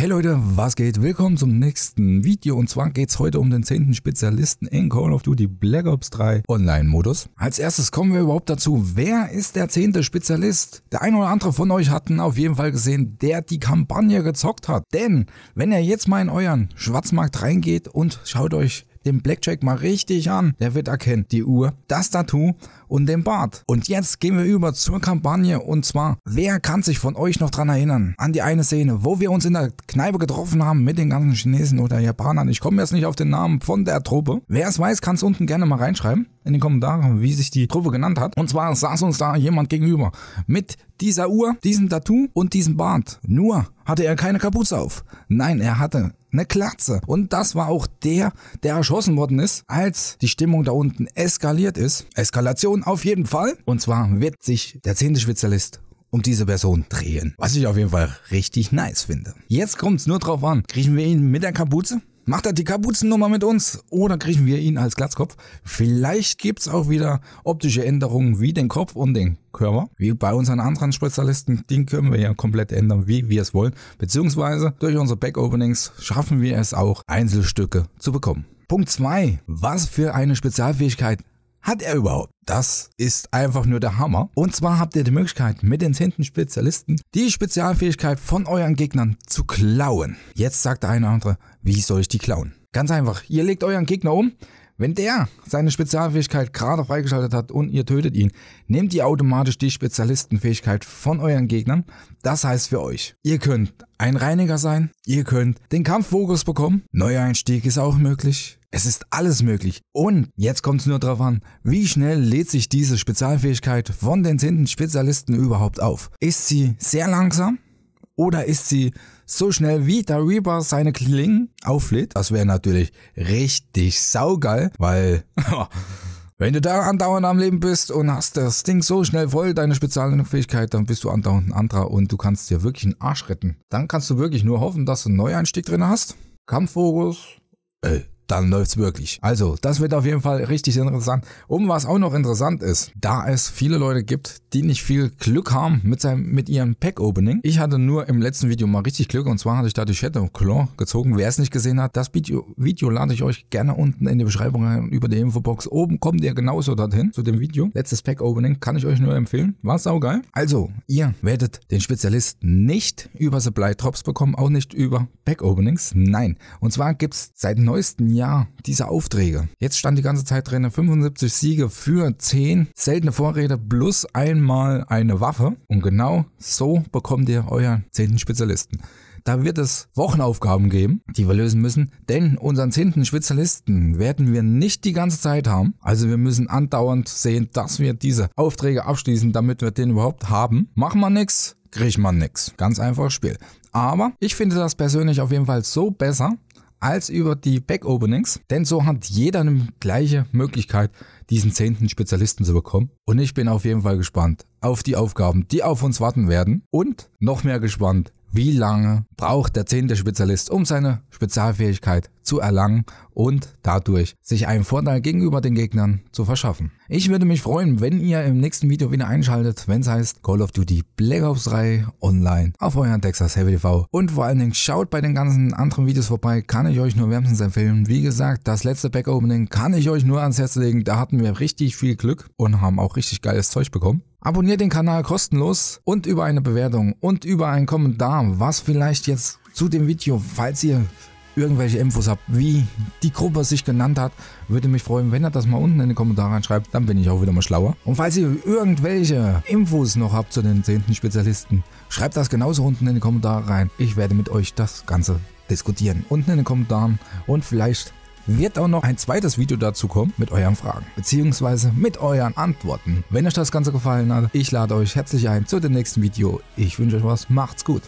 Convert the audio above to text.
Hey Leute, was geht? Willkommen zum nächsten Video und zwar geht es heute um den 10. Spezialisten in Call of Duty Black Ops 3 Online-Modus. Als erstes kommen wir überhaupt dazu, wer ist der 10. Spezialist? Der ein oder andere von euch hatten auf jeden Fall gesehen, der die Kampagne gezockt hat. Denn wenn ihr jetzt mal in euren Schwarzmarkt reingeht und schaut euch den Blackjack mal richtig an. Der wird erkennen, die Uhr, das Tattoo und den Bart. Und jetzt gehen wir über zur Kampagne und zwar, wer kann sich von euch noch dran erinnern? An die eine Szene, wo wir uns in der Kneipe getroffen haben mit den ganzen Chinesen oder Japanern. Ich komme jetzt nicht auf den Namen von der Truppe. Wer es weiß, kann es unten gerne mal reinschreiben in den Kommentaren, wie sich die Truppe genannt hat. Und zwar saß uns da jemand gegenüber mit dieser Uhr, diesem Tattoo und diesem Bart. Nur hatte er keine Kapuze auf. Nein, er hatte eine Klatze. Und das war auch der, der erschossen worden ist, als die Stimmung da unten eskaliert ist. Eskalation auf jeden Fall. Und zwar wird sich der zehnte Spezialist um diese Person drehen. Was ich auf jeden Fall richtig nice finde. Jetzt kommt es nur drauf an, kriegen wir ihn mit der Kapuze Macht er die Kapuzennummer mit uns oder kriegen wir ihn als Glatzkopf? Vielleicht gibt es auch wieder optische Änderungen wie den Kopf und den Körper. Wie bei unseren anderen Spezialisten, den können wir ja komplett ändern, wie wir es wollen. Beziehungsweise durch unsere Backopenings schaffen wir es auch, Einzelstücke zu bekommen. Punkt 2. Was für eine Spezialfähigkeit hat er überhaupt? Das ist einfach nur der Hammer. Und zwar habt ihr die Möglichkeit, mit den 10. Spezialisten die Spezialfähigkeit von euren Gegnern zu klauen. Jetzt sagt der eine oder andere, wie soll ich die klauen? Ganz einfach, ihr legt euren Gegner um, wenn der seine Spezialfähigkeit gerade freigeschaltet hat und ihr tötet ihn, nehmt ihr automatisch die Spezialistenfähigkeit von euren Gegnern. Das heißt für euch, ihr könnt ein Reiniger sein, ihr könnt den Kampffokus bekommen, Neueinstieg ist auch möglich. Es ist alles möglich. Und jetzt kommt es nur darauf an, wie schnell lädt sich diese Spezialfähigkeit von den zehnten Spezialisten überhaupt auf? Ist sie sehr langsam? Oder ist sie so schnell wie der darüber seine Klingen auflädt? Das wäre natürlich richtig saugeil, weil wenn du da andauernd am Leben bist und hast das Ding so schnell voll, deine Spezialfähigkeit, dann bist du andauernd ein anderer und du kannst dir wirklich einen Arsch retten. Dann kannst du wirklich nur hoffen, dass du einen Neueinstieg drin hast. Kampffokus, ey, dann läuft's wirklich. Also, das wird auf jeden Fall richtig interessant. Um was auch noch interessant ist, da es viele Leute gibt, die nicht viel Glück haben mit, seinem, mit ihrem Pack-Opening. Ich hatte nur im letzten Video mal richtig Glück und zwar hatte ich da die Shadow Claw gezogen. Wer es nicht gesehen hat, das Video, Video lade ich euch gerne unten in die Beschreibung rein über die Infobox. Oben kommt ihr genauso dorthin zu dem Video. Letztes Pack-Opening kann ich euch nur empfehlen. War saugeil. Also, ihr werdet den Spezialist nicht über Supply Drops bekommen, auch nicht über Pack-Openings. Nein. Und zwar gibt's seit neuestem Jahr Jahr diese Aufträge. Jetzt stand die ganze Zeit drin 75 Siege für 10 seltene Vorräte plus einmal eine Waffe. Und genau so bekommt ihr euren 10. Spezialisten. Da wird es Wochenaufgaben geben, die wir lösen müssen, denn unseren zehnten Spezialisten werden wir nicht die ganze Zeit haben. Also wir müssen andauernd sehen, dass wir diese Aufträge abschließen, damit wir den überhaupt haben. Machen wir nichts, kriegt man nichts. Ganz einfaches Spiel. Aber ich finde das persönlich auf jeden Fall so besser, als über die Back-Openings, denn so hat jeder eine gleiche Möglichkeit, diesen zehnten Spezialisten zu bekommen. Und ich bin auf jeden Fall gespannt auf die Aufgaben, die auf uns warten werden und noch mehr gespannt, wie lange braucht der zehnte Spezialist, um seine Spezialfähigkeit zu erlangen und dadurch sich einen Vorteil gegenüber den Gegnern zu verschaffen. Ich würde mich freuen, wenn ihr im nächsten Video wieder einschaltet, wenn es heißt Call of Duty Black Ops 3 online auf euren Texas Heavy TV. Und vor allen Dingen schaut bei den ganzen anderen Videos vorbei, kann ich euch nur wärmstens empfehlen. Wie gesagt, das letzte Pack Opening kann ich euch nur ans Herz legen. Da hatten wir richtig viel Glück und haben auch richtig geiles Zeug bekommen. Abonniert den Kanal kostenlos und über eine Bewertung und über einen Kommentar, was vielleicht jetzt zu dem Video, falls ihr irgendwelche Infos habt, wie die Gruppe sich genannt hat, würde mich freuen, wenn ihr das mal unten in die Kommentare reinschreibt. Dann bin ich auch wieder mal schlauer. Und falls ihr irgendwelche Infos noch habt zu den zehnten Spezialisten, schreibt das genauso unten in die Kommentare rein. Ich werde mit euch das Ganze diskutieren. Unten in den Kommentaren und vielleicht wird auch noch ein zweites Video dazu kommen mit euren Fragen beziehungsweise mit euren Antworten. Wenn euch das Ganze gefallen hat, ich lade euch herzlich ein zu dem nächsten Video. Ich wünsche euch was, macht's gut.